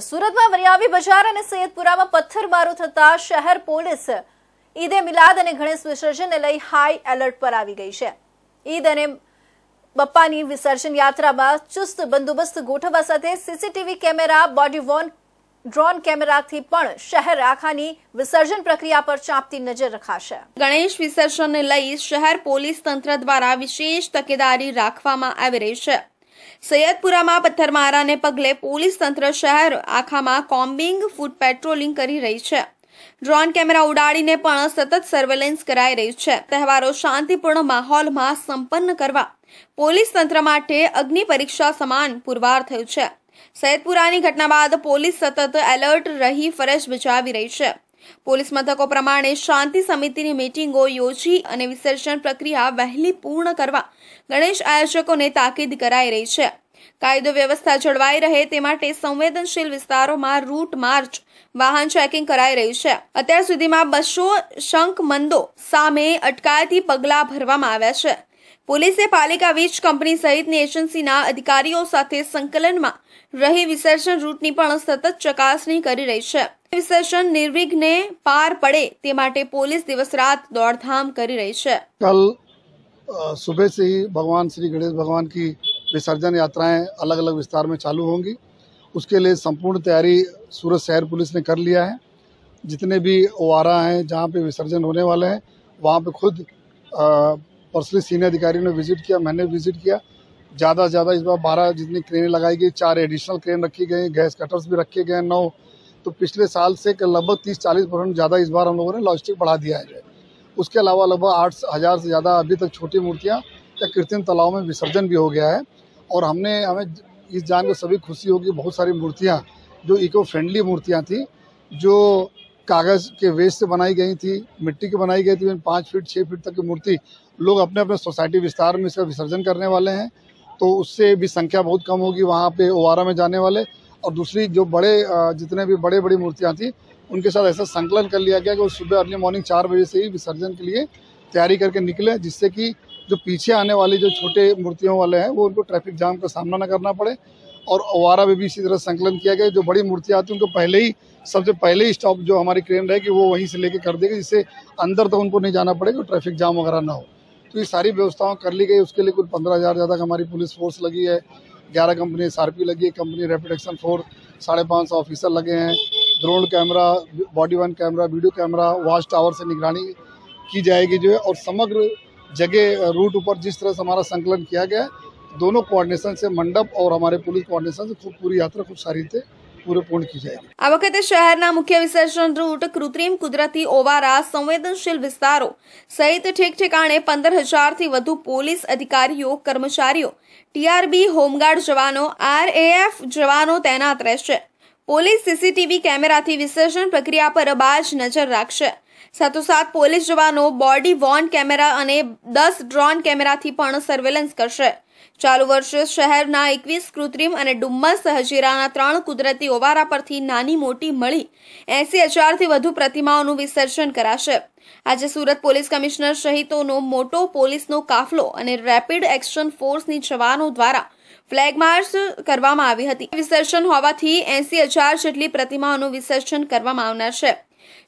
સુરતમાં વરિયાવી બજાર અને સૈયદપુરામાં પથ્થરમારો થતા શહેર પોલીસ ઈદે મિલાદ અને ગણેશ વિસર્જનને લઈ હાઈ એલર્ટ પર આવી ગઈ છે ઈદ અને બપ્પાની વિસર્જન યાત્રામાં ચુસ્ત બંદોબસ્ત ગોઠવવા સાથે CCTV camera body worn drone કેમેરાથી પણ શહેર આખાની વિસર્જન પ્રક્રિયા પર ચાંપતી નજર રખાશે ગણેશ વિસર્જનને લઈ શહેર પોલીસ તંત્ર દ્વારા વિશેષ તકેદારી રાખવામાં આવી રહી છે સૈયદપુરામાં પથ્થરમારાને પગલે પોલીસ તંત્ર શહેર આખામાં કોમ્બિંગ ફૂટ પેટ્રોલિંગ કરી રહી છે ડ્રોન કેમેરા ઉડાડીને પણ સતત સર્વેલન્સ કરાઈ રહી છે તહેવારો શાંતિપૂર્ણ માહોલમાં સંપન્ન કરવા પોલીસ તંત્ર માટે અગ્નિ પરીક્ષા સમાન પુરવાર થયું છે સૈયદપુરાની ઘટના બાદ પોલીસ સતત એલર્ટ રહી ફરજ બજાવી રહી છે પોલીસ મથકો પ્રમાણે શાંતિ સમિતિની મિટિંગો યોજી અને વિસર્જન પ્રક્રિયા વહેલી પૂર્ણ કરવા ગણેશ આયોજકોને તાકીદ કરાઈ રહી છે કાયદો વ્યવસ્થા જળવાઈ રહે તે માટે સંવેદનશીલ વિસ્તારોમાં રૂટ માર્ચ વાહન ચેકિંગ કરાઈ રહ્યું છે અત્યાર સુધીમાં બસો મંદો સામે અટકાયતી પગલાં ભરવામાં આવ્યા છે पुलिस પાલિકા વીજ કંપની સહિતની એજન્સીના અધિકારીઓ સાથે સંકલનમાં રહી વિસર્જન રૂટની પણ સતત ચકાસણી કરી રહી છે વિસર્જન सुबह से ही भगवान श्री गणेश भगवान की विसर्जन यात्राएं अलग अलग विस्तार में चालू होंगी उसके लिए संपूर्ण तैयारी सूरत शहर पुलिस ने कर लिया है जितने भी ओवारा हैं जहाँ पे विसर्जन होने वाले हैं वहाँ पे खुद पर्सनली सीनियर अधिकारी ने विजिट किया मैंने विजिट किया ज़्यादा से ज़्यादा इस बार बारह जितनी क्रेनें लगाई गई चार एडिशनल क्रेन रखी गई गैस कटर्स भी रखे गए नौ तो पिछले साल से लगभग तीस चालीस परसेंट ज़्यादा इस बार हम लोगों ने लॉजिस्टिक बढ़ा दिया है उसके अलावा लगभग आठ हज़ार से ज़्यादा अभी तक छोटी मूर्तियाँ या कृत्रिम तालाब में विसर्जन भी हो गया है और हमने हमें इस जान को सभी खुशी होगी बहुत सारी मूर्तियाँ जो इको फ्रेंडली मूर्तियाँ थी जो कागज़ के वेस्ट से बनाई गई थी मिट्टी की बनाई गई थी पाँच फीट छः फीट तक की मूर्ति लोग अपने अपने सोसाइटी विस्तार में इसका विसर्जन करने वाले हैं तो उससे भी संख्या बहुत कम होगी वहाँ पे ओवारा में जाने वाले और दूसरी जो बड़े जितने भी बड़े बड़ी मूर्तियाँ थी उनके साथ ऐसा संकलन कर लिया गया कि वो सुबह अर्ली मॉर्निंग चार बजे से ही विसर्जन के लिए तैयारी करके निकले जिससे कि जो पीछे आने वाली जो छोटे मूर्तियों वाले हैं वो उनको ट्रैफिक जाम का सामना न करना पड़े और ओवारा में भी इसी तरह संकलन किया गया जो बड़ी मूर्तियाँ आती हैं उनको पहले ही सबसे पहले स्टॉप जो हमारी क्रेन रहेगी वो वहीं से लेके कर देगी जिससे अंदर तक तो उनको नहीं जाना पड़ेगा ट्रैफिक जाम वगैरह ना हो तो ये सारी व्यवस्थाओं कर ली गई उसके लिए कुल पंद्रह हज़ार ज़्यादा हमारी पुलिस फोर्स लगी है ग्यारह कंपनी एस लगी है कंपनी रेपिड एक्शन फोर्स साढ़े पाँच सौ ऑफिसर लगे हैं drone camera body worn camera video camera watch tower से निगरानी की जाएगी जो है और समग्र जगह रूट ऊपर जिस तरह से हमारा संकलन किया गया है दोनों कोऑर्डिनेशन से मंडप और हमारे पुलिस कोऑर्डिनेशन से खूब पूरी यात्रा खूब सारी थे પૂરેપૂર્ણ થઈ આ વખતે શહેરના મુખ્ય વિસર્જન રૂટ કૃત્રિમ કુદરતી ઓવારા સંવેદનશીલ વિસ્તારો સહિત ઠેક ઠેકાણે પંદર હજારથી વધુ પોલીસ અધિકારીઓ કર્મચારીઓ ટીઆરબી હોમગાર્ડ જવાનો આરએએફ જવાનો તૈનાત રહેશે પોલીસ સીસીટીવી કેમેરાથી વિસર્જન પ્રક્રિયા પર બાજ નજર રાખશે સાથોસાથ પોલીસ જવાનો બોડી વોર્ન કેમેરા અને દસ ડ્રોન કેમેરાથી પણ સર્વેલન્સ કરશે ચાલુ વર્ષે શહેરના એકવીસ કૃત્રિમ અને ડુમ્મસ સહજીરાના ત્રણ કુદરતી ઓવારા પરથી નાની મોટી મળી એસી હજારથી વધુ પ્રતિમાઓનું વિસર્જન કરાશે આજે સુરત પોલીસ કમિશનર સહિતોનો મોટો પોલીસનો કાફલો અને રેપિડ એક્શન ફોર્સની જવાનો દ્વારા ફ્લેગ માર્ચ કરવામાં આવી હતી વિસર્જન હોવાથી એસી હજાર જેટલી પ્રતિમાઓનું વિસર્જન કરવામાં આવનાર છે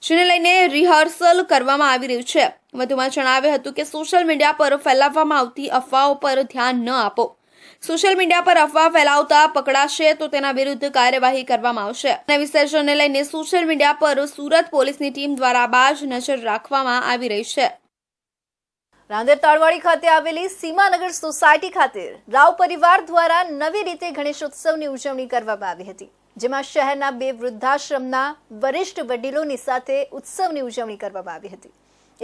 જેને લઈને રિહર્સલ કરવામાં આવી રહ્યું છે વધુમાં જણાવ્યું હતું કે સોશિયલ મીડિયા પર ફેલાવવામાં આવતી અફવાઓ પર ધ્યાન ન આપો સોશિયલ મીડિયા પર અફવા ફેલાવતા પકડાશે તો તેના વિરુદ્ધ કાર્યવાહી કરવામાં આવશે અને વિસર્જનને લઈને સોશિયલ મીડિયા પર સુરત પોલીસની ટીમ દ્વારા બાજ નજર રાખવામાં આવી રહી છે રાંદેર તળવાડી ખાતે આવેલી સીમાનગર સોસાયટી ખાતે રાવ પરિવાર દ્વારા નવી રીતે ગણેશોત્સવની ઉજવણી કરવામાં આવી હતી જેમાં શહેરના બે વૃદ્ધાશ્રમના વરિષ્ઠ વડીલોની સાથે ઉત્સવની ઉજવણી કરવામાં આવી હતી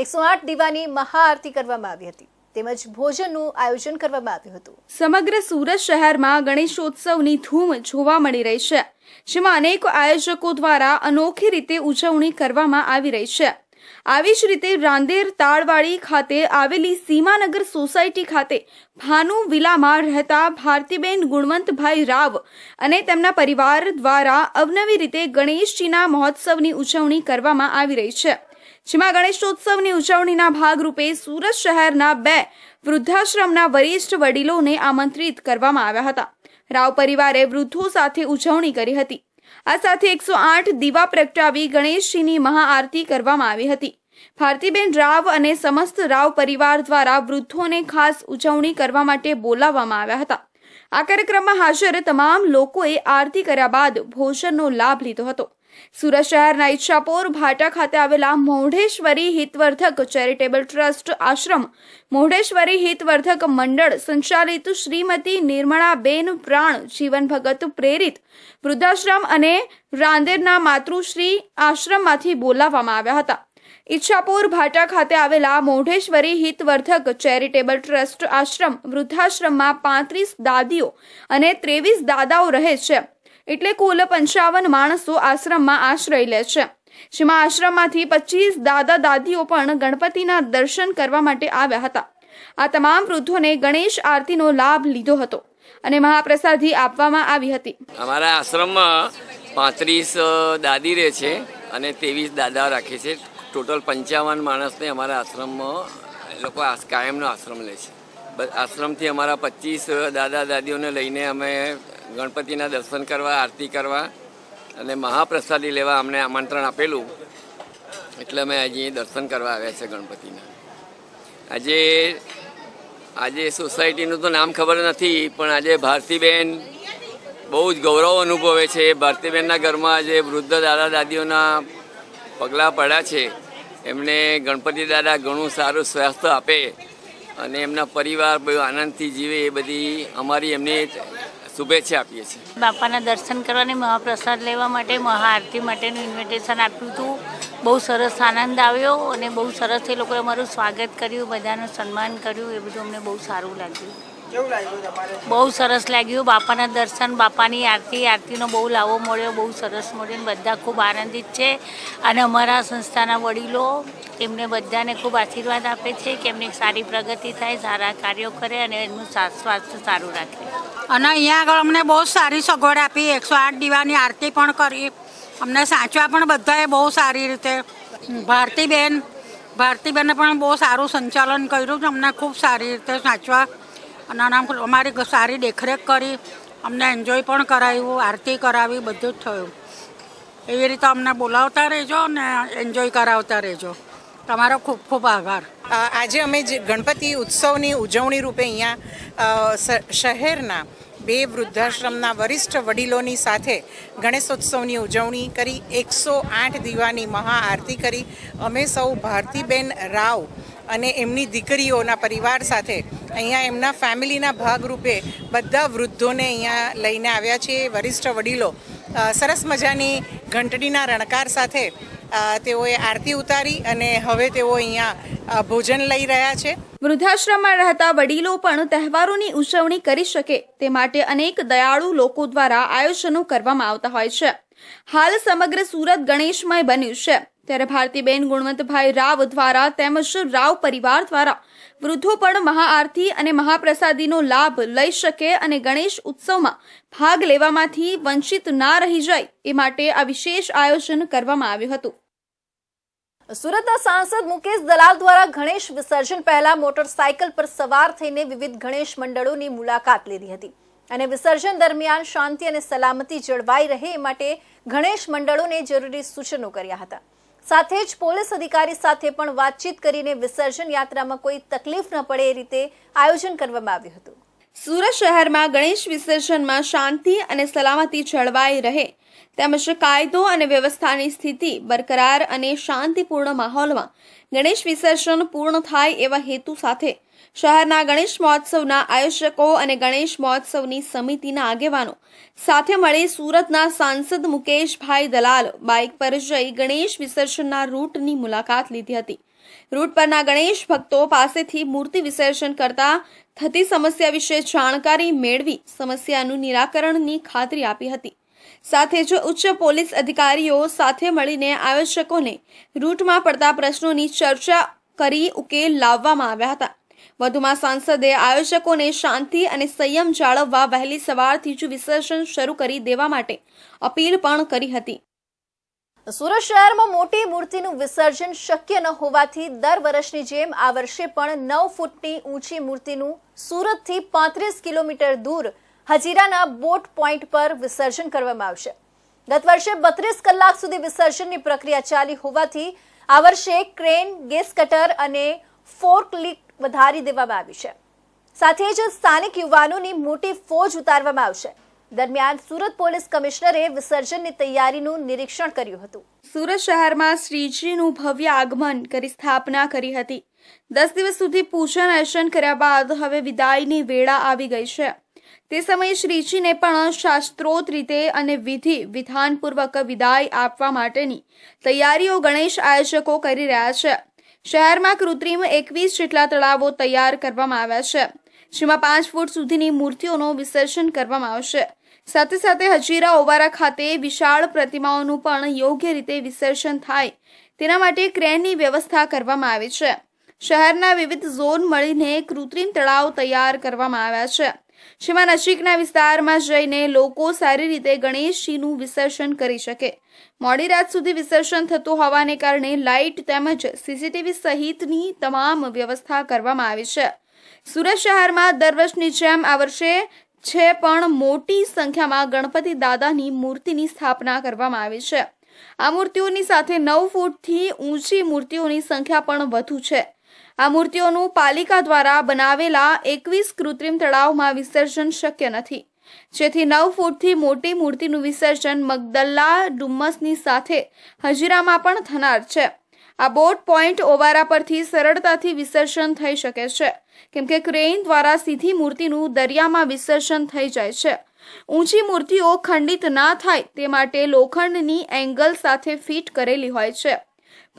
એકસો આઠ દીવાની મહાઆરતી કરવામાં આવી હતી તેમજ ભોજનનું આયોજન કરવામાં આવ્યું હતું સમગ્ર સુરત શહેરમાં ગણેશોત્સવની ધૂમ જોવા મળી રહી છે જેમાં અનેક આયોજકો દ્વારા અનોખી રીતે ઉજવણી કરવામાં આવી રહી છે આવી જ રીતે રાંદેર તાળવાડી ખાતે આવેલી સીમાનગર સોસાયટી ખાતે ભાનુ વિલામાં રહેતા ભારતીબેન ગુણવંતભાઈ રાવ અને તેમના પરિવાર દ્વારા અવનવી રીતે ગણેશજીના મહોત્સવની ઉજવણી કરવામાં આવી રહી છે જેમાં ગણેશોત્સવની ઉજવણીના ભાગરૂપે સુરત શહેરના બે વૃદ્ધાશ્રમના વરિષ્ઠ વડીલોને આમંત્રિત કરવામાં આવ્યા હતા રાવ પરિવારે વૃદ્ધો સાથે ઉજવણી કરી હતી આ સાથે એકસો આઠ દીવા પ્રગટાવી ગણેશજીની મહાઆરતી કરવામાં આવી હતી ભારતીબેન રાવ અને સમસ્ત રાવ પરિવાર દ્વારા વૃદ્ધોને ખાસ ઉજવણી કરવા માટે બોલાવવામાં આવ્યા હતા આ કાર્યક્રમમાં હાજર તમામ લોકોએ આરતી કર્યા બાદ ભોજનનો લાભ લીધો હતો સુરત શહેરના ઈચ્છાપોર ભાટા ખાતે આવેલા મોઢેશ્વરી હિતવર્ધક ચેરિટેબલ ટ્રસ્ટ આશ્રમ મોઢેશ્વરી હિતવર્ધક મંડળ સંચાલિત શ્રીમતી નિર્મળાબેન પ્રાણ જીવન ભગત પ્રેરિત વૃદ્ધાશ્રમ અને રાંદેરના માતૃશ્રી આશ્રમમાંથી બોલાવવામાં આવ્યા હતા ઈચ્છાપુર ભાટા ખાતે આવેલા મોઢેશ્વરી હિતવર્ધક ચેરિટેબલ ટ્રસ્ટ આશ્રમ વૃદ્ધાશ્રમમાં પાંત્રીસ દાદીઓ અને ત્રેવીસ દાદાઓ રહે છે એટલે કુલ પંચાવન માણસો આશ્રમમાં આશ્રય લે છે જેમાં આશ્રમમાંથી પચીસ દાદા દાદીઓ પણ ગણપતિના દર્શન કરવા માટે આવ્યા હતા આ તમામ વૃદ્ધોને ગણેશ આરતીનો લાભ લીધો હતો અને મહાપ્રસાદી આપવામાં આવી હતી અમારા આશ્રમમાં પાંત્રીસ દાદી રહે છે અને ત્રેવીસ દાદા રાખે છે ટોટલ પંચાવન માણસને અમારા આશ્રમમાં લોકો કાયમનો આશ્રમ લે છે આશ્રમથી અમારા પચીસ દાદા દાદીઓને લઈને અમે ગણપતિના દર્શન કરવા આરતી કરવા અને મહાપ્રસાદી લેવા અમને આમંત્રણ આપેલું એટલે અમે આજે દર્શન કરવા આવ્યા છે ગણપતિના આજે આજે સોસાયટીનું તો નામ ખબર નથી પણ આજે ભારતીબેન બહુ જ ગૌરવ અનુભવે છે ભારતીબેનના ઘરમાં આજે વૃદ્ધ દાદા દાદીઓના પગલાં પડ્યા છે એમને ગણપતિ દાદા ઘણું સારું સ્વાસ્થ્ય આપે અને એમના પરિવાર બહુ આનંદથી જીવે એ બધી અમારી એમની શુભેચ્છા આપીએ છીએ બાપાના દર્શન કરવાને મહાપ્રસાદ લેવા માટે મહાઆરતી માટેનું ઇન્વિટેશન આપ્યું હતું બહુ સરસ આનંદ આવ્યો અને બહુ સરસ એ લોકોએ અમારું સ્વાગત કર્યું બધાનું સન્માન કર્યું એ બધું અમને બહુ સારું લાગ્યું બહુ સરસ લાગ્યું બાપાના દર્શન બાપાની આરતી આરતીનો બહુ લાવો મળ્યો બહુ સરસ મળ્યો બધા ખૂબ આનંદિત છે અને અમારા સંસ્થાના વડીલો એમને બધાને ખૂબ આશીર્વાદ આપે છે કે એમની સારી પ્રગતિ થાય સારા કાર્યો કરે અને એમનું સ્વાસ્થ્ય સારું રાખે અને અહીંયા આગળ અમને બહુ સારી સગવડ આપી એકસો આઠ દીવાની આરતી પણ કરી અમને સાચવા પણ બધાએ બહુ સારી રીતે ભારતીબેન ભારતીબેને પણ બહુ સારું સંચાલન કર્યું છે અમને ખૂબ સારી રીતે સાચવા અને આમ અમારી સારી દેખરેખ કરી અમને એન્જોય પણ કરાવ્યું આરતી કરાવી બધું જ થયું એવી રીતે અમને બોલાવતા રહેજો અને એન્જોય કરાવતા રહેજો તમારો ખૂબ ખૂબ આભાર આજે અમે જે ગણપતિ ઉત્સવની ઉજવણી રૂપે અહીંયા શહેરના બે વૃદ્ધાશ્રમના વરિષ્ઠ વડીલોની સાથે ગણેશોત્સવની ઉજવણી કરી એકસો આઠ દીવાની મહાઆરતી કરી અમે સૌ ભારતીબેન રાવ અને એમની દીકરીઓના પરિવાર સાથે અહીંયા એમના ફેમિલીના ભાગરૂપે બધા વૃદ્ધોને અહીંયા લઈને આવ્યા છે વરિષ્ઠ વડીલો સરસ મજાની ઘંટડીના રણકાર સાથે તેઓએ આરતી ઉતારી અને હવે તેઓ અહીંયા ભોજન લઈ રહ્યા છે વૃદ્ધાશ્રમમાં રહેતા વડીલો પણ તહેવારોની ઉજવણી કરી શકે તે માટે અનેક દયાળુ લોકો દ્વારા આયોજનો કરવામાં આવતા હોય છે હાલ સમગ્ર સુરત ગણેશમય બન્યું છે ત્યારે ભારતીબેન ગુણવંતભાઈ રાવ દ્વારા તેમજ રાવ પરિવાર દ્વારા વૃદ્ધો પણ મહાઆરતી અને મહાપ્રસાદીનો લાભ લઈ શકે અને ગણેશ ઉત્સવમાં ભાગ લેવામાંથી વંચિત ના રહી જાય એ માટે આ વિશેષ આયોજન કરવામાં આવ્યું હતું સુરતના સાંસદ મુકેશ દલાલ દ્વારા ગણેશ વિસર્જન પહેલા મોટરસાયકલ પર સવાર થઈને વિવિધ ગણેશ મંડળોની મુલાકાત લીધી હતી અને વિસર્જન દરમિયાન શાંતિ અને સલામતી જળવાઈ રહે એ માટે ગણેશ મંડળોને જરૂરી સૂચનો કર્યા હતા સાથે જ પોલીસ અધિકારી સાથે પણ વાતચીત કરીને વિસર્જન યાત્રામાં કોઈ તકલીફ ન પડે એ રીતે આયોજન કરવામાં આવ્યું હતું સુરત શહેરમાં ગણેશ વિસર્જનમાં શાંતિ અને સલામતી જળવાઈ રહે તેમજ કાયદો અને વ્યવસ્થાની સ્થિતિ બરકરાર અને શાંતિપૂર્ણ માહોલમાં ગણેશ વિસર્જન પૂર્ણ થાય એવા હેતુ સાથે શહેરના ગણેશ મહોત્સવના આયોજકો અને ગણેશ મહોત્સવની સમિતિના આગેવાનો સાથે મળી સુરતના સાંસદ મુકેશભાઈ દલાલ બાઇક પર જઈ ગણેશ વિસર્જનના રૂટની મુલાકાત લીધી હતી રૂટ પરના ગણેશ ભક્તો પાસેથી મૂર્તિ વિસર્જન કરતા થતી સમસ્યા વિશે જાણકારી મેળવી સમસ્યાનું નિરાકરણની ખાતરી આપી હતી સાથે જ ઉચ્ચ પોલીસ અધિકારીઓ સાથે મળીને આયોજકોને રૂટમાં પડતા પ્રશ્નોની ચર્ચા કરી ઉકેલ લાવવામાં આવ્યા હતા વધુમાં સાંસદે આયોજકોને શાંતિ અને સંયમ જાળવવા વહેલી સવારથી જ વિસર્જન શરૂ કરી દેવા માટે અપીલ પણ કરી હતી સુરત શહેરમાં મોટી મૂર્તિનું વિસર્જન શક્ય ન હોવાથી દર વર્ષની જેમ આ વર્ષે પણ નવ ફૂટની ઊંચી મૂર્તિનું સુરતથી પાંત્રીસ કિલોમીટર દૂર હજીરાના બોટ પોઈન્ટ પર વિસર્જન કરવામાં આવશે ગત વર્ષે બત્રીસ કલાક સુધી વિસર્જનની પ્રક્રિયા ચાલી હોવાથી આ વર્ષે ક્રેન ગેસ કટર અને ફોર્કલિફ્ટ વધારી દેવામાં આવી છે સાથે જ સ્થાનિક યુવાનોની મોટી ફોજ ઉતારવામાં આવશે દરમિયાન સુરત પોલીસ કમિશનરે વિસર્જનની તૈયારીનું નિરીક્ષણ કર્યું હતું સુરત શહેરમાં શ્રીજીનું ભવ્ય આગમન કરી સ્થાપના કરી હતી દસ દિવસ સુધી પૂજન અર્ચન કર્યા બાદ હવે વિદાયની વેળા આવી ગઈ છે તે સમયે શ્રીજીને પણ શાસ્ત્રોત રીતે અને વિધિ વિધાનપૂર્વક વિદાય આપવા માટેની તૈયારીઓ ગણેશ આયોજકો કરી રહ્યા છે શહેરમાં કૃત્રિમ એકવીસ જેટલા તળાવો તૈયાર કરવામાં આવ્યા છે જેમાં પાંચ ફૂટ સુધીની મૂર્તિઓનું વિસર્જન કરવામાં આવશે સાથે સાથે હજીરા ઓવારા ખાતે વિશાળ પ્રતિમાઓનું પણ યોગ્ય રીતે વિસર્જન થાય તેના માટે ક્રેનની વ્યવસ્થા કરવામાં આવી છે શહેરના વિવિધ ઝોન મળીને કૃત્રિમ તળાવ તૈયાર કરવામાં આવ્યા છે જેમાં નજીકના વિસ્તારમાં જઈને લોકો સારી રીતે ગણેશજીનું વિસર્જન કરી શકે મોડી રાત સુધી વિસર્જન થતું હોવાને કારણે લાઇટ તેમજ સીસીટીવી સહિતની તમામ વ્યવસ્થા કરવામાં આવી છે સુરત શહેરમાં દર વર્ષની જેમ આ વર્ષે છે પણ મોટી સંખ્યામાં ગણપતિ દાદાની મૂર્તિની સ્થાપના કરવામાં આવી છે આ મૂર્તિઓની સાથે નવ ફૂટથી ઊંચી મૂર્તિઓની સંખ્યા પણ વધુ છે આ મૂર્તિઓનું પાલિકા દ્વારા બનાવેલા એકવીસ કૃત્રિમ તળાવમાં વિસર્જન શક્ય નથી જેથી નવ ફૂટથી મોટી મૂર્તિનું વિસર્જન મગદલ્લા ડુમ્મસની સાથે હજીરામાં પણ થનાર છે આ બોટ પોઈન્ટ ઓવારા પરથી સરળતાથી વિસર્જન થઈ શકે છે કેમ કે ક્રેઇન દ્વારા સીધી મૂર્તિનું દરિયામાં વિસર્જન થઈ જાય છે ઊંચી મૂર્તિઓ ખંડિત ના થાય તે માટે લોખંડની એંગલ સાથે ફિટ કરેલી હોય છે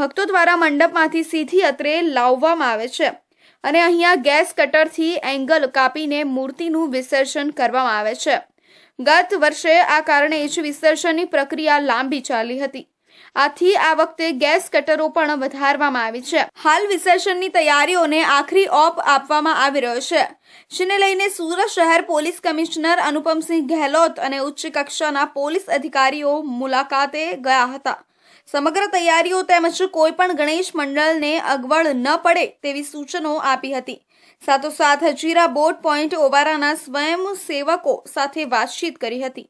ભક્તો દ્વારા મંડપમાંથી સીધી અત્રે લાવવામાં આવે છે અને અહીંયા ગેસ કટરથી એંગલ કાપીને મૂર્તિનું વિસર્જન કરવામાં આવે છે ગત વર્ષે આ કારણે જ વિસર્જનની પ્રક્રિયા લાંબી ચાલી હતી આથી આ વખતે ગેસ કટરો પણ વધારવામાં આવી છે હાલ વિસર્જનની તૈયારીઓને આખરી ઓપ આપવામાં આવી રહ્યો છે જેને લઈને સુરત શહેર પોલીસ કમિશનર અનુપમસિંહ ગેહલોત અને ઉચ્ચ કક્ષાના પોલીસ અધિકારીઓ મુલાકાતે ગયા હતા સમગ્ર તૈયારીઓ તેમજ કોઈ પણ ગણેશ મંડળને અગવડ ન પડે તેવી સૂચનો આપી હતી સાથોસાથ હજીરા બોટ પોઈન્ટ ઓબારાના સ્વયંસેવકો સાથે વાતચીત કરી હતી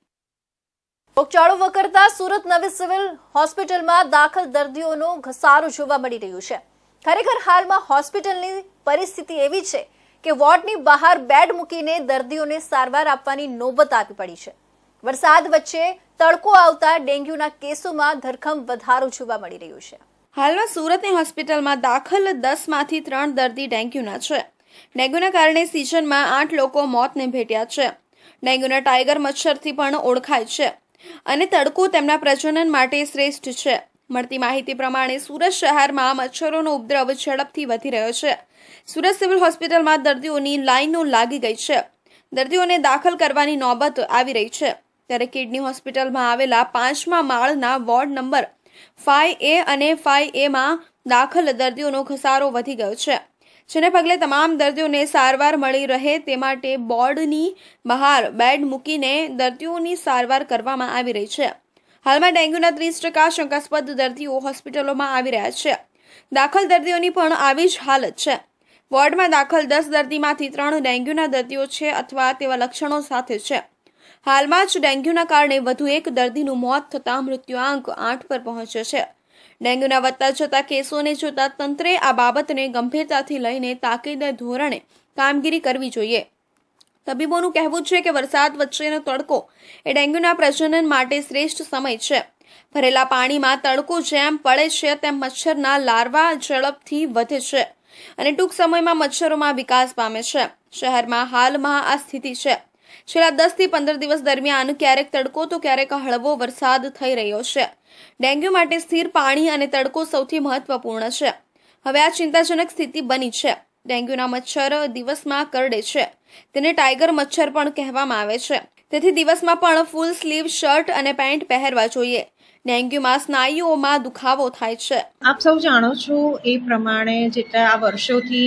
રોગચાળો વકરતા સુરત નવી સિવિલ હોસ્પિટલમાં દાખલ દર્દીઓનો ઘસારો જોવા મળી રહ્યું છે ખરેખર હાલમાં હોસ્પિટલની પરિસ્થિતિ એવી છે કે વોર્ડની બહાર બેડ મૂકીને દર્દીઓને સારવાર આપવાની નોબત આપી પડી છે વરસાદ વચ્ચે તડકો આવતા ડેન્ગ્યુના કેસોમાં ધરખમ વધારો જોવા મળી રહ્યો છે હાલમાં સુરતની હોસ્પિટલમાં દાખલ દસમાંથી ત્રણ દર્દી ડેન્ગ્યુના છે ડેન્ગ્યુના કારણે સિઝનમાં આઠ લોકો મોતને ભેટ્યા છે ડેન્ગ્યુના ટાઈગર મચ્છરથી પણ ઓળખાય છે અને તડકો તેમના પ્રજનન માટે શ્રેષ્ઠ છે મળતી માહિતી પ્રમાણે સુરત શહેરમાં મચ્છરોનો ઉપદ્રવ ઝડપથી વધી રહ્યો છે સુરત સિવિલ હોસ્પિટલમાં દર્દીઓની લાઈનો લાગી ગઈ છે દર્દીઓને દાખલ કરવાની નોબત આવી રહી છે ત્યારે કિડની હોસ્પિટલમાં આવેલા પાંચમા માળના વોર્ડ નંબર ફાઇવ એ અને ફાઇવ એમાં દાખલ દર્દીઓનો ઘસારો વધી ગયો છે જેને પગલે તમામ દર્દીઓને સારવાર મળી રહે તે માટે બોર્ડની બહાર બેડ મૂકીને દર્દીઓની સારવાર કરવામાં આવી રહી છે હાલમાં ડેન્ગ્યુના ત્રીસ ટકા શંકાસ્પદ દર્દીઓ હોસ્પિટલોમાં આવી રહ્યા છે દાખલ દર્દીઓની પણ આવી જ હાલત છે વોર્ડમાં દાખલ દસ દર્દીમાંથી ત્રણ ડેન્ગ્યુના દર્દીઓ છે અથવા તેવા લક્ષણો સાથે છે હાલમાં જ ડેન્ગ્યુના કારણે વધુ એક દર્દીનું મોત થતાં મૃત્યુઆંક આઠ પર પહોંચ્યો છે ડેન્ગ્યુના વધતા જતા કેસોને જોતા તંત્રે આ બાબતને ગંભીરતાથી લઈને તાકીદે ધોરણે કામગીરી કરવી જોઈએ તબીબોનું કહેવું છે કે વરસાદ વચ્ચેનો તડકો એ ડેન્ગ્યુના પ્રજનન માટે શ્રેષ્ઠ સમય છે ભરેલા પાણીમાં તડકો જેમ પડે છે તેમ મચ્છરના લાર્વા ઝડપથી વધે છે અને ટૂંક સમયમાં મચ્છરોમાં વિકાસ પામે છે શહેરમાં હાલમાં આ સ્થિતિ છે છેલ્લા દસથી પંદર દિવસ દરમિયાન ક્યારેક તડકો તો ક્યારેક હળવો વરસાદ થઈ રહ્યો છે ડેન્ગ્યુ માટે સ્થિર પાણી અને તડકો સૌથી મહત્વપૂર્ણ છે હવે આ ચિંતાજનક સ્થિતિ બની છે ડેન્ગ્યુના મચ્છર દિવસમાં કરડે છે તેને ટાઈગર મચ્છર પણ કહેવામાં આવે છે તેથી દિવસમાં પણ ફૂલ સ્લીવ શર્ટ અને પેન્ટ પહેરવા જોઈએ ડેન્ગ્યુમાં સ્નાયુઓમાં દુખાવો થાય છે આપ સૌ જાણો છો એ પ્રમાણે જેટલા આ વર્ષોથી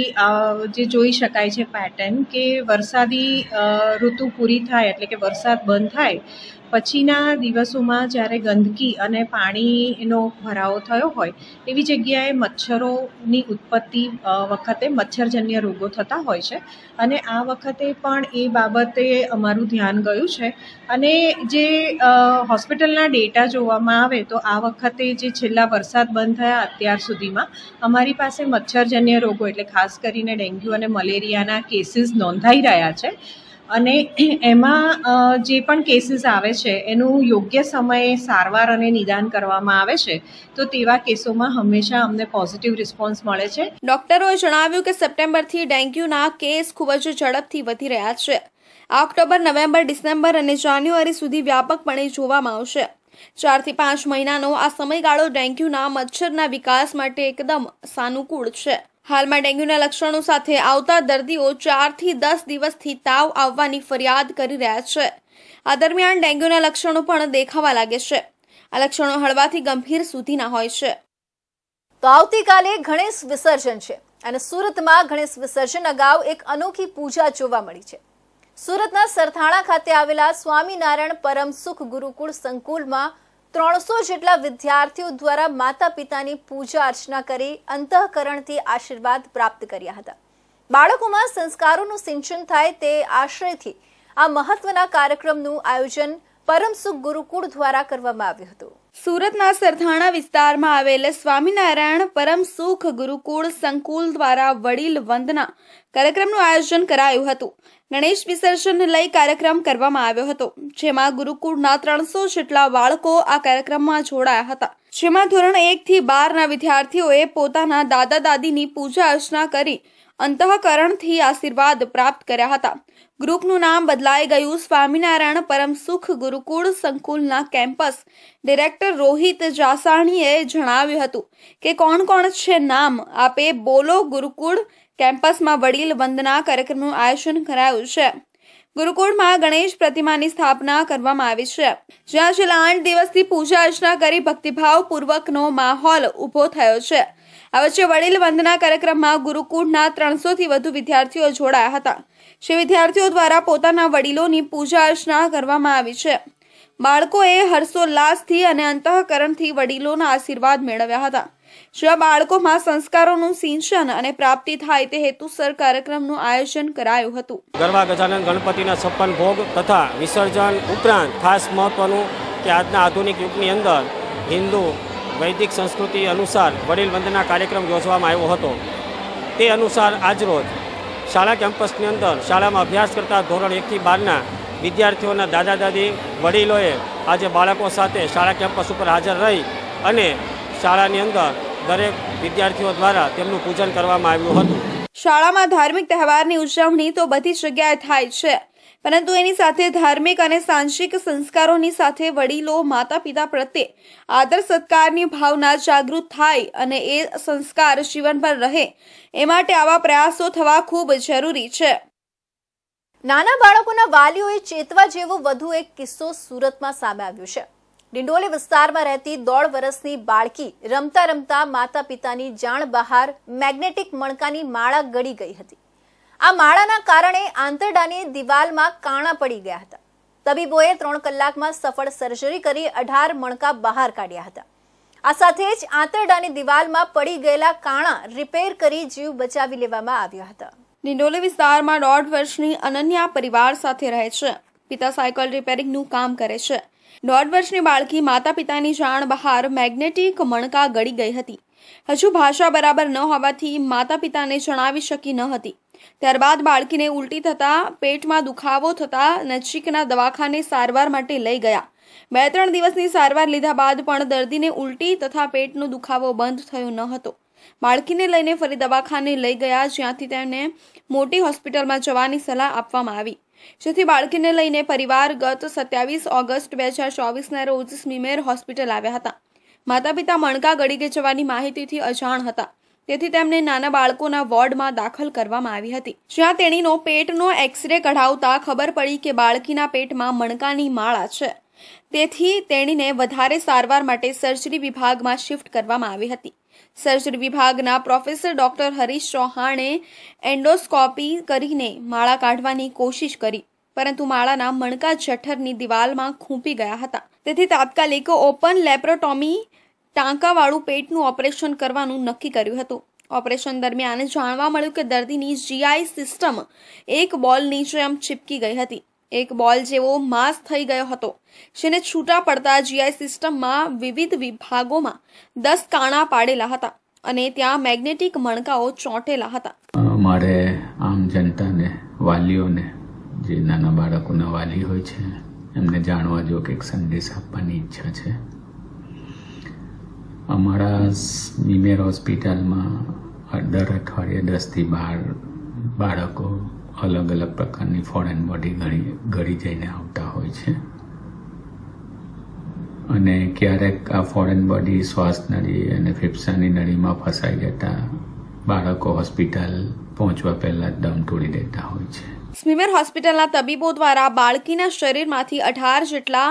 જે જોઈ શકાય છે પેટર્ન કે વરસાદી ઋતુ પૂરી થાય એટલે કે વરસાદ બંધ થાય પછીના દિવસોમાં જ્યારે ગંદકી અને પાણીનો ભરાવો થયો હોય એવી જગ્યાએ મચ્છરોની ઉત્પત્તિ વખતે મચ્છરજન્ય રોગો થતા હોય છે અને આ વખતે પણ એ બાબતે અમારું ધ્યાન ગયું છે અને જે હોસ્પિટલના ડેટા જોવામાં આવે તો આ વખતે જે છેલ્લા વરસાદ બંધ થયા અત્યાર સુધીમાં અમારી પાસે મચ્છરજન્ય રોગો એટલે ખાસ કરીને ડેન્ગ્યુ અને મલેરિયાના કેસીસ નોંધાઈ રહ્યા છે અને એમાં જે પણ કેસીસ આવે છે એનું યોગ્ય સમયે સારવાર અને નિદાન કરવામાં આવે છે તો તેવા કેસોમાં હંમેશા અમને પોઝિટિવ રિસ્પોન્સ મળે છે ડોક્ટરોએ જણાવ્યું કે સપ્ટેમ્બરથી ડેન્ગ્યુના કેસ ખૂબ જ ઝડપથી વધી રહ્યા છે ઓક્ટોબર નવેમ્બર ડિસેમ્બર અને જાન્યુઆરી સુધી વ્યાપકપણે જોવામાં આવશે ચારથી પાંચ મહિનાનો આ સમયગાળો ડેન્ગ્યુના મચ્છરના વિકાસ માટે એકદમ સાનુકૂળ છે હાલમાં ડેન્ગ્યુના લક્ષણો સાથે આવતા દર્દીઓ ચારથી દસ દિવસથી તાવ આવવાની ફરિયાદ કરી રહ્યા છે આ દરમિયાન ડેન્ગ્યુના લક્ષણો પણ દેખાવા લાગે છે આ લક્ષણો હળવાથી ગંભીર સુધીના હોય છે તો આવતીકાલે ગણેશ વિસર્જન છે અને સુરતમાં ગણેશ વિસર્જન અગાઉ એક અનોખી પૂજા જોવા મળી છે સુરતના સરથાણા ખાતે આવેલા સ્વામિનારાયણ પરમ સુખ ગુરુકુળ સંકુલમાં ત્રણસો જેટલા વિદ્યાર્થીઓ દ્વારા માતા પિતાની પૂજા અર્ચના કરી અંતઃકરણથી આશીર્વાદ પ્રાપ્ત કર્યા હતા બાળકોમાં સંસ્કારોનું સિંચન થાય તે આશ્રયથી આ મહત્વના કાર્યક્રમનું આયોજન પરમસુખ ગુરુકુળ દ્વારા કરવામાં આવ્યું હતું સુરતના સરથાણા વિસ્તારમાં આવેલ સ્વામિનારાયણ પરમ સુખ ગુરુકુળ સંકુલ દ્વારા વડીલ વંદના કાર્યક્રમનું આયોજન કરાયું હતું ગણેશ વિસર્જનને લઈ કાર્યક્રમ કરવામાં આવ્યો હતો જેમાં ગુરુકુળના ત્રણસો જેટલા બાળકો આ કાર્યક્રમમાં જોડાયા હતા જેમાં ધોરણ એક થી બારના વિદ્યાર્થીઓએ પોતાના દાદા દાદીની પૂજા અર્ચના કરી અંતઃકરણથી આશીર્વાદ પ્રાપ્ત કર્યા હતા ગ્રુપનું નામ બદલાઈ ગયું સ્વામિનારાયણ પરમ સુખ ગુરુકુળ સંકુલના કેમ્પસ ડિરેક્ટર રોહિત જાસાણીએ જણાવ્યું હતું કે કોણ કોણ છે નામ આપે બોલો ગુરુકુળ કેમ્પસમાં વડીલ વંદના કાર્યક્રમનું આયોજન કરાયું છે ગુરુકુળમાં ગણેશ પ્રતિમાની સ્થાપના કરવામાં આવી છે જ્યાં છેલ્લા આઠ દિવસથી પૂજા અર્ચના કરી ભક્તિભાવપૂર્વકનો માહોલ ઊભો થયો છે આ વચ્ચે વડીલ વંદના કાર્યક્રમમાં ગુરુકુળના ત્રણસોથી વધુ વિદ્યાર્થીઓ જોડાયા હતા જે વિદ્યાર્થીઓ દ્વારા પોતાના વડીલોની પૂજા અર્ચના કરવામાં આવી છે બાળકોએ હર્ષોલ્લાસથી અને અંતઃકરણથી વડીલોના આશીર્વાદ મેળવ્યા હતા જ્યાં બાળકોમાં સંસ્કારોનું સિંચન અને પ્રાપ્તિ થાય તે હેતુસર કાર્યક્રમનું આયોજન કરાયું હતું ગરબા ગજાનન ગણપતિના છપ્પન ભોગ તથા વિસર્જન ઉપરાંત ખાસ મહત્વનું કે આજના આધુનિક યુગની અંદર હિન્દુ વૈદિક સંસ્કૃતિ અનુસાર વડીલ વંદના કાર્યક્રમ યોજવામાં આવ્યો હતો તે અનુસાર આજરોજ શાળા કેમ્પસની અંદર શાળામાં અભ્યાસ કરતા ધોરણ એકથી બારના વિદ્યાર્થીઓના દાદા દાદી વડીલોએ આજે બાળકો સાથે શાળા કેમ્પસ ઉપર હાજર રહી અને શાળાની અંદર દરેક વિદ્યાર્થીઓ દ્વારા તેમનું પૂજન કરવામાં આવ્યું હતું શાળામાં ધાર્મિક તહેવારની ઉજવણી તો બધી જગ્યાએ થાય છે પરંતુ એની સાથે ધાર્મિક અને સાંસ્કૃતિક સંસ્કારોની સાથે વડીલો માતા પિતા પ્રત્યે આદર સત્કારની ભાવના જાગૃત થાય અને એ સંસ્કાર જીવનભર રહે એ માટે આવા પ્રયાસો થવા ખૂબ જરૂરી છે નાના બાળકોના વાલીઓએ ચેતવા જેવો વધુ એક કિસ્સો સુરતમાં સામે આવ્યો છે ડિંડોલી વિસ્તારમાં રહેતી દોઢ વર્ષની બાળકી રમતા રમતા માતા પિતાની જાણ બહાર મેગ્નેટિક મણકાની માળા ગળી ગઈ હતી આ માળાના કારણે આંતરડાની દિવાલમાં કાણા પડી ગયા હતા તબીબોએ ત્રણ કલાકમાં સફળ સર્જરી કરી અઢાર મણકા બહાર કાઢ્યા હતા આ સાથે જ આંતરડાની દિવાલમાં પડી ગયેલા કાણા રિપેર કરી જીવ બચાવી લેવામાં આવ્યા હતા ડિંડોલી વિસ્તારમાં દોઢ વર્ષની અનન્યા પરિવાર સાથે રહે છે પિતા સાયકલ રિપેરિંગનું કામ કરે છે દોઢ વર્ષની બાળકી માતા પિતાની જાણ બહાર મેગ્નેટિક મણકા ગળી ગઈ હતી હજુ ભાષા બરાબર ન હોવાથી માતા પિતાને જણાવી શકી ન હતી ત્યારબાદ બાળકીને ઉલટી થતા પેટમાં દુખાવો થતા નજીકના દવાખાને સારવાર માટે લઈ ગયા બે ત્રણ દિવસની સારવાર લીધા બાદ પણ દર્દીને ઉલટી તથા પેટનો દુખાવો બંધ થયો ન હતો બાળકીને લઈને ફરી દવાખાને લઈ ગયા જ્યાંથી તેમને મોટી હોસ્પિટલમાં જવાની સલાહ આપવામાં આવી જેથી બાળકીને લઈને પરિવાર ગત સત્યાવીસ ઓગસ્ટ બે હજાર ચોવીસના રોજ સ્મીમેર હોસ્પિટલ આવ્યા હતા માતા પિતા મણકા ગળી જવાની માહિતીથી અજાણ હતા તેથી તેમને નાના બાળકોના વોર્ડમાં દાખલ કરવામાં આવી હતી જ્યાં તેણીનો પેટનો એક્સરે કઢાવતા ખબર પડી કે બાળકીના પેટમાં મણકાની માળા છે તેથી તેણીને વધારે સારવાર માટે સર્જરી વિભાગમાં શિફ્ટ કરવામાં આવી હતી સર્જરી વિભાગના પ્રોફેસર ડોક્ટર હરીશ ચૌહાણે એન્ડોસ્કોપી કરીને માળા કાઢવાની કોશિશ કરી પરંતુ માળાના મણકા જઠરની દિવાલમાં ખૂંપી ગયા હતા તેથી તાત્કાલિક ઓપન લેપ્રોટોમી ટાંકાવાળું પેટનું ઓપરેશન કરવાનું નક્કી કર્યું હતું ઓપરેશન દરમિયાન જાણવા મળ્યું કે દર્દીની જીઆઈ સિસ્ટમ એક બોલ નીચે આમ ચીપકી ગઈ હતી એક બોલ જેવો માસ થઈ ગયો હતો જેને છૂટા પડતા જીઆઈ સિસ્ટમમાં વિવિધ વિભાગોમાં દસ કાણા પાડેલા હતા અને ત્યાં મેગ્નેટિક મણકાઓ ચોંટેલા હતા મારે આમ જનતાને વાલીઓને જે નાના બાળકોના વાલી હોય છે એમને જાણવા જો કે સંદેશ આપવાની ઈચ્છા છે અમારા નિમેર હોસ્પિટલમાં દર અઠવાડિયે દસથી બાર બાળકો અલગ અલગ પ્રકારની ફોરેન બોડી ઘડી ઘડી જઈને આવતા હોય છે અને ક્યારેક આ ફોરેન બોડી શ્વાસ નળી અને ફેફસાની નળીમાં ફસાઈ જતા બાળકો હોસ્પિટલ પહોંચવા પહેલાં દમ તોડી દેતા હોય છે સ્મીમેર હોસ્પિટલના તબીબો દ્વારા બાળકીના શરીરમાંથી અઢાર જેટલા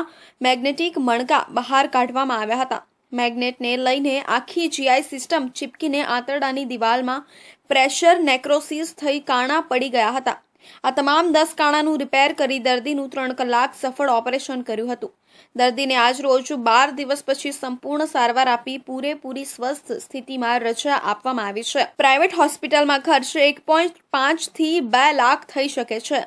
મેગ્નેટિક મણકા બહાર કાઢવામાં આવ્યા હતા મેગ્નેટને લઈને આખી જીઆઈ સિસ્ટમ ચીપકીને આંતરડાની દિવાલમાં પ્રેશર નેક્રોસિસ થઈ કાણા પડી ગયા હતા આ તમામ દસ કાણાનું રિપેર કરી દર્દીનું ત્રણ કલાક સફળ ઓપરેશન કર્યું હતું દર્દીને આજ રોજ બાર દિવસ પછી સંપૂર્ણ સારવાર આપી પૂરેપૂરી સ્વસ્થ સ્થિતિમાં રજા આપવામાં આવી છે પ્રાઇવેટ હોસ્પિટલમાં ખર્ચ એક પોઈન્ટ પાંચથી બે લાખ થઈ શકે છે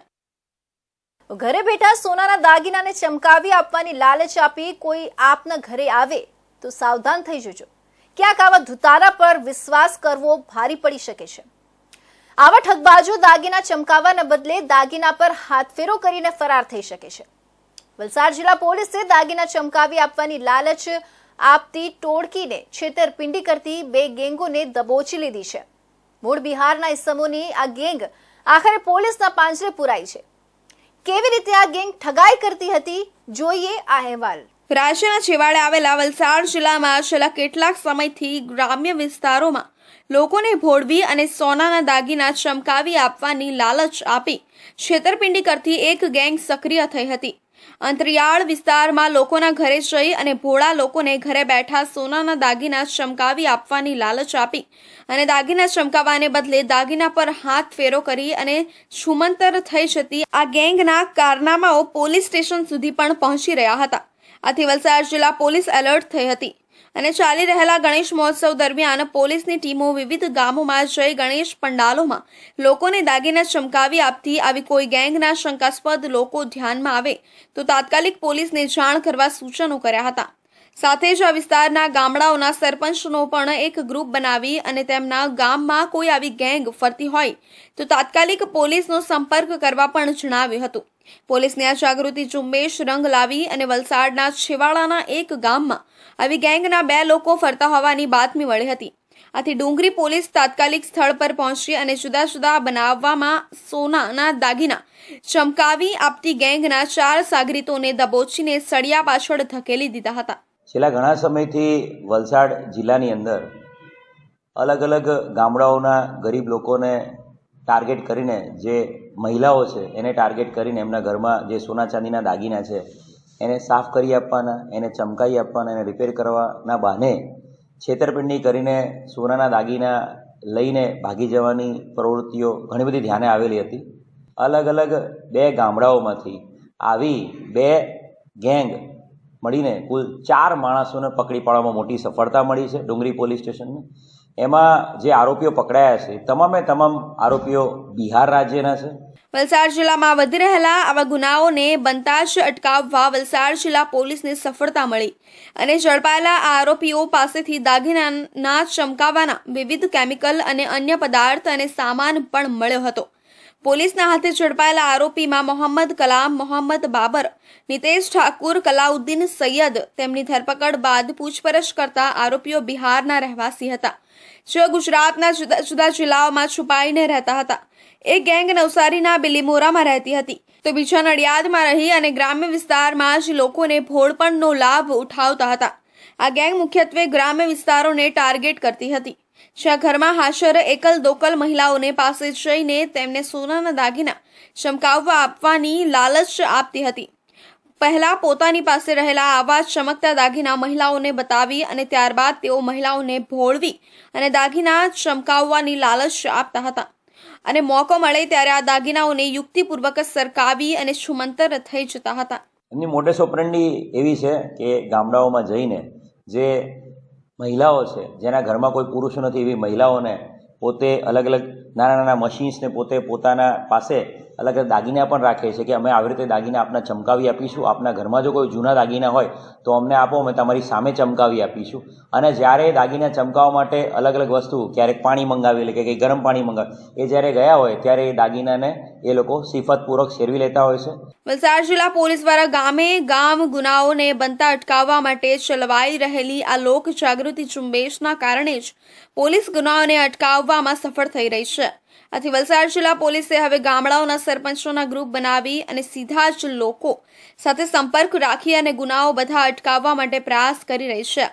ઘરે બેઠા સોનાના દાગીનાને ચમકાવી આપવાની લાલચ આપી કોઈ આપના ઘરે આવે તો સાવધાન થઈ જજો ક્યાંક આવા ધુતારા પર વિશ્વાસ કરવો ભારી પડી શકે છે આવા ઠગબાજો દાગીના ચમકાવવાના બદલે દાગીના પર હાથફેરો કરીને ફરાર થઈ શકે છે વલસાડ જિલ્લા પોલીસે દાગીના ચમકાવી આપવાની લાલચ આપતી ટોળકીને છેતરપિંડી કરતી બે ગેંગોને દબોચી લીધી છે મૂળ બિહારના ઇસમોની આ ગેંગ આખરે પોલીસના પાંજરે પુરાઈ છે કેવી રીતે આ ગેંગ ઠગાઈ કરતી હતી જોઈએ આ અહેવાલ રાજ્યના છેવાડે આવેલા વલસાડ જિલ્લામાં છેલ્લા કેટલાક સમયથી ગ્રામ્ય વિસ્તારોમાં લોકોને ભોળવી અને સોનાના દાગીના ચમકાવી આપવાની લાલચ આપી છેતરપિંડી કરતી એક ગેંગ સક્રિય થઈ હતી અંતરિયાળ વિસ્તારમાં લોકોના ઘરે જઈ અને ભોળા લોકોને ઘરે બેઠા સોનાના દાગીના ચમકાવી આપવાની લાલચ આપી અને દાગીના ચમકાવવાને બદલે દાગીના પર હાથ ફેરો કરી અને છુમંતર થઈ જતી આ ગેંગના કારનામાઓ પોલીસ સ્ટેશન સુધી પણ પહોંચી રહ્યા હતા આથી વલસાડ જિલ્લા પોલીસ એલર્ટ થઈ હતી અને ચાલી રહેલા ગણેશ મહોત્સવ દરમિયાન પોલીસની ટીમો વિવિધ ગામોમાં જઈ ગણેશ પંડાલોમાં લોકોને દાગીના ચમકાવી આપતી આવી કોઈ ગેંગના શંકાસ્પદ લોકો ધ્યાનમાં આવે તો તાત્કાલિક પોલીસને જાણ કરવા સૂચનો કર્યા હતા સાથે જ આ વિસ્તારના ગામડાઓના સરપંચનો પણ એક ગ્રુપ બનાવી અને તેમના ગામમાં કોઈ આવી ગેંગ ફરતી હોય તો તાત્કાલિક પોલીસનો સંપર્ક કરવા પણ જણાવ્યું હતું પોલીસની આ જાગૃતિ ઝુંબેશ રંગ લાવી અને વલસાડના છેવાડાના એક ગામમાં આવી ગેંગના બે લોકો ફરતા હોવાની બાતમી મળી હતી આથી ડુંગરી પોલીસ તાત્કાલિક સ્થળ પર પહોંચી અને જુદા જુદા બનાવવામાં સોનાના દાગીના ચમકાવી આપતી ગેંગના ચાર સાગરીતોને દબોચીને સળિયા પાછળ ધકેલી દીધા હતા છેલ્લા ઘણા સમયથી વલસાડ જિલ્લાની અંદર અલગ અલગ ગામડાઓના ગરીબ લોકોને ટાર્ગેટ કરીને જે મહિલાઓ છે એને ટાર્ગેટ કરીને એમના ઘરમાં જે સોના ચાંદીના દાગીના છે એને સાફ કરી આપવાના એને ચમકાવી આપવાના એને રિપેર કરવાના બહાને છેતરપિંડી કરીને સોનાના દાગીના લઈને ભાગી જવાની પ્રવૃત્તિઓ ઘણી બધી ધ્યાને આવેલી હતી અલગ અલગ બે ગામડાઓમાંથી આવી બે ગેંગ મળીને કુલ ચાર માણસોને પકડી પાડવામાં મોટી સફળતા મળી છે ડુંગરી પોલીસ સ્ટેશનને એમાં જે આરોપીઓ પકડાયા છે તમામે તમામ આરોપીઓ બિહાર રાજ્યના છે વલસાડ જિલ્લામાં વધી રહેલા આવા ગુનાઓને બનતા અટકાવવા વલસાડ જિલ્લા પોલીસને સફળતા મળી અને ઝડપાયેલા આરોપીઓ પાસેથી દાગીનાના ચમકાવવાના વિવિધ કેમિકલ અને અન્ય પદાર્થ અને સામાન પણ મળ્યો હતો પોલીસના હાથે ઝડપાયેલા આરોપીમાં મોહમ્મદ કલામ મોહમ્મદ બાબર નિતેશ ઠાકુર કલાઉદ્દીન સૈયદ તેમની ધરપકડ બાદ પૂછપરછ કરતા આરોપીઓ બિહારના રહેવાસી હતા જેઓ ગુજરાતના જુદા જુદા જિલ્લાઓમાં છુપાઈને રહેતા હતા એક ગેંગ નવસારીના બિલીમોરામાં રહેતી હતી તો બીજા નડિયાદમાં રહી અને ગ્રામ્ય વિસ્તારમાં જ લોકોને ભોળપણનો લાભ ઉઠાવતા હતા આ ગેંગ મુખ્યત્વે ગ્રામ્ય વિસ્તારોને ટાર્ગેટ કરતી હતી જ્યાં ઘરમાં હાશર એકલ દોકલ મહિલાઓને પાસે જઈને તેમને સોનાના દાગીના ચમકાવવા આપવાની લાલચ આપતી હતી પહેલા પોતાની પાસે રહેલા આવા ચમકતા દાગીના મહિલાઓને બતાવી અને ત્યારબાદ તેઓ મહિલાઓને ભોળવી અને દાગીના ચમકાવવાની લાલચ આપતા હતા અને મોકો મળે ત્યારે આ દાગીનાઓને યુક્તિપૂર્વક સરકાવી અને છુમંતર થઈ જતા હતા એમની મોટે ઓપરંડી એવી છે કે ગામડાઓમાં જઈને જે મહિલાઓ છે જેના ઘરમાં કોઈ પુરુષ નથી એવી મહિલાઓને પોતે અલગ અલગ નાના નાના મશીન્સને પોતે પોતાના પાસે અલગ અલગ દાગીના પણ રાખે છે કે અમે આવી રીતે દાગીના આપના ચમકાવી આપીશું આપના ઘરમાં જો કોઈ જૂના દાગીના હોય તો અમને આપો અમે તમારી સામે ચમકાવી આપીશું અને જ્યારે દાગીના ચમકાવવા માટે અલગ અલગ વસ્તુ ક્યારેક પાણી મંગાવી લે કે કંઈ ગરમ પાણી મંગાવે એ જ્યારે ગયા હોય ત્યારે એ દાગીનાને એ લોકો સિફતપૂર્વક શેરવી લેતા હોય છે વલસાડ જિલ્લા પોલીસ દ્વારા ગામે ગામ ગુનાઓને બનતા અટકાવવા માટે ચલવાઈ રહેલી આ લોક જાગૃતિ ઝુંબેશના કારણે જ પોલીસ ગુનાઓને અટકાવવામાં સફળ થઈ રહી છે આથી વલસાડ જિલ્લા પોલીસે હવે ગામડાઓના સરપંચોના ગ્રુપ બનાવી અને સીધા જ લોકો સાથે સંપર્ક રાખી અને ગુનાઓ બધા અટકાવવા માટે પ્રયાસ કરી રહી છે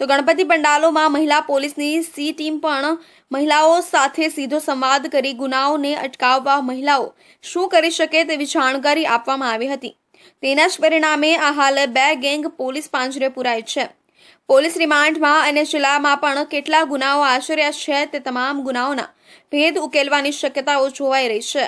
તો ગણપતિ પંડાલોમાં મહિલા પોલીસની સી ટીમ પણ મહિલાઓ સાથે સીધો સંવાદ કરી ગુનાઓને અટકાવવા મહિલાઓ શું કરી શકે તેવી જાણકારી આપવામાં આવી હતી તેના જ પરિણામે આ હાલે બે ગેંગ પોલીસ પાંજરે પુરાય છે પોલીસ રિમાન્ડમાં અને જિલ્લામાં પણ કેટલા ગુનાઓ આચર્યા છે તે તમામ ગુનાઓના ભેદ ઉકેલવાની શક્યતાઓ જોવાઈ રહી છે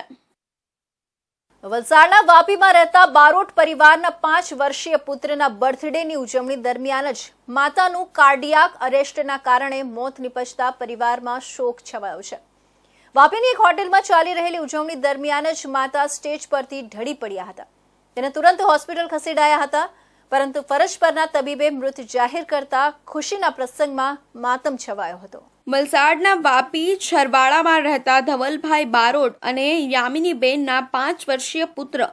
વલસાડના વાપીમાં રહેતા બારોટ પરિવારના પાંચ વર્ષીય પુત્રના બર્થડેની ઉજવણી દરમિયાન જ માતાનું કાર્ડિયાક અરેસ્ટના કારણે મોત નીપજતા પરિવારમાં શોક છવાયો છે વાપીની એક હોટેલમાં ચાલી રહેલી ઉજવણી દરમિયાન જ માતા સ્ટેજ પરથી ઢળી પડ્યા હતા તેને તુરંત હોસ્પિટલ ખસેડાયા હતા પરંતુ ફરજ પરના તબીબે મૃત જાહેર કરતા ખુશીના પ્રસંગમાં માતમ છવાયો હતો મલસાડના વાપી છરવાડામાં રહેતા ધવલભાઈ બારોટ અને યામિનીબેનના પાંચ વર્ષીય પુત્ર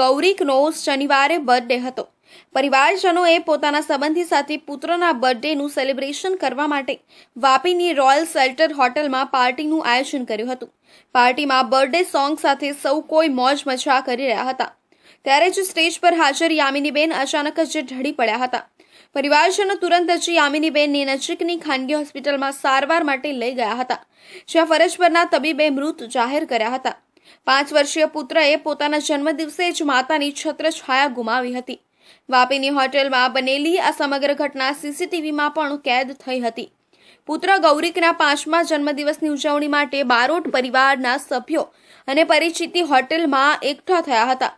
ગૌરીકનો શનિવારે બર્થડે હતો પરિવારજનોએ પોતાના સંબંધી સાથે પુત્રના બર્થડેનું સેલિબ્રેશન કરવા માટે વાપીની રોયલ સેલ્ટર હોટલમાં પાર્ટીનું આયોજન કર્યું હતું પાર્ટીમાં બર્થડે સોંગ સાથે સૌ કોઈ મોજ મજા કરી રહ્યા હતા ત્યારે જ સ્ટેજ પર હાજર યામિનીબેન અચાનક જ ઢળી પડ્યા હતા પરિવારજનો તુરંત જ યામિનીબેનને નજીકની ખાનગી હોસ્પિટલમાં સારવાર માટે લઈ ગયા હતા જ્યાં ફરજ પરના તબીબે મૃત જાહેર કર્યા હતા પાંચ વર્ષીય પુત્રએ પોતાના જન્મદિવસે જ માતાની છત્રછાયા ગુમાવી હતી વાપીની હોટેલમાં બનેલી આ સમગ્ર ઘટના સીસીટીવીમાં પણ કેદ થઈ હતી પુત્ર ગૌરીકના પાંચમા જન્મદિવસની ઉજવણી માટે બારોટ પરિવારના સભ્યો અને પરિચિતિ હોટેલમાં એકઠા થયા હતા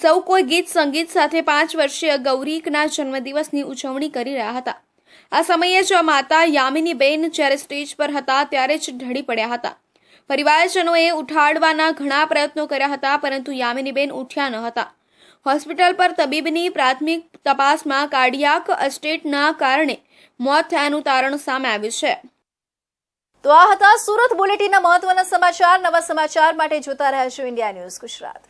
સૌ કોઈ ગીત સંગીત સાથે પાંચ વર્ષીય ગૌરીકના જન્મદિવસની ઉજવણી કરી રહ્યા હતા આ સમયે જ માતા યામિની બેન જ્યારે સ્ટેજ પર હતા ત્યારે જ ઢળી પડ્યા હતા પરિવારજનોએ ઉઠાડવાના ઘણા પ્રયત્નો કર્યા હતા પરંતુ યામિનીબેન ઉઠ્યા ન હતા હોસ્પિટલ પર તબીબની પ્રાથમિક તપાસમાં કાર્ડિયાક અસ્ટેટના કારણે મોત થયાનું તારણ સામે આવ્યું છે તો આ હતા સુરત બુલેટિનના મહત્વના સમાચાર નવા સમાચાર માટે જોતા રહ્યા રહેશો ઇન્ડિયા ન્યૂઝ ગુજરાત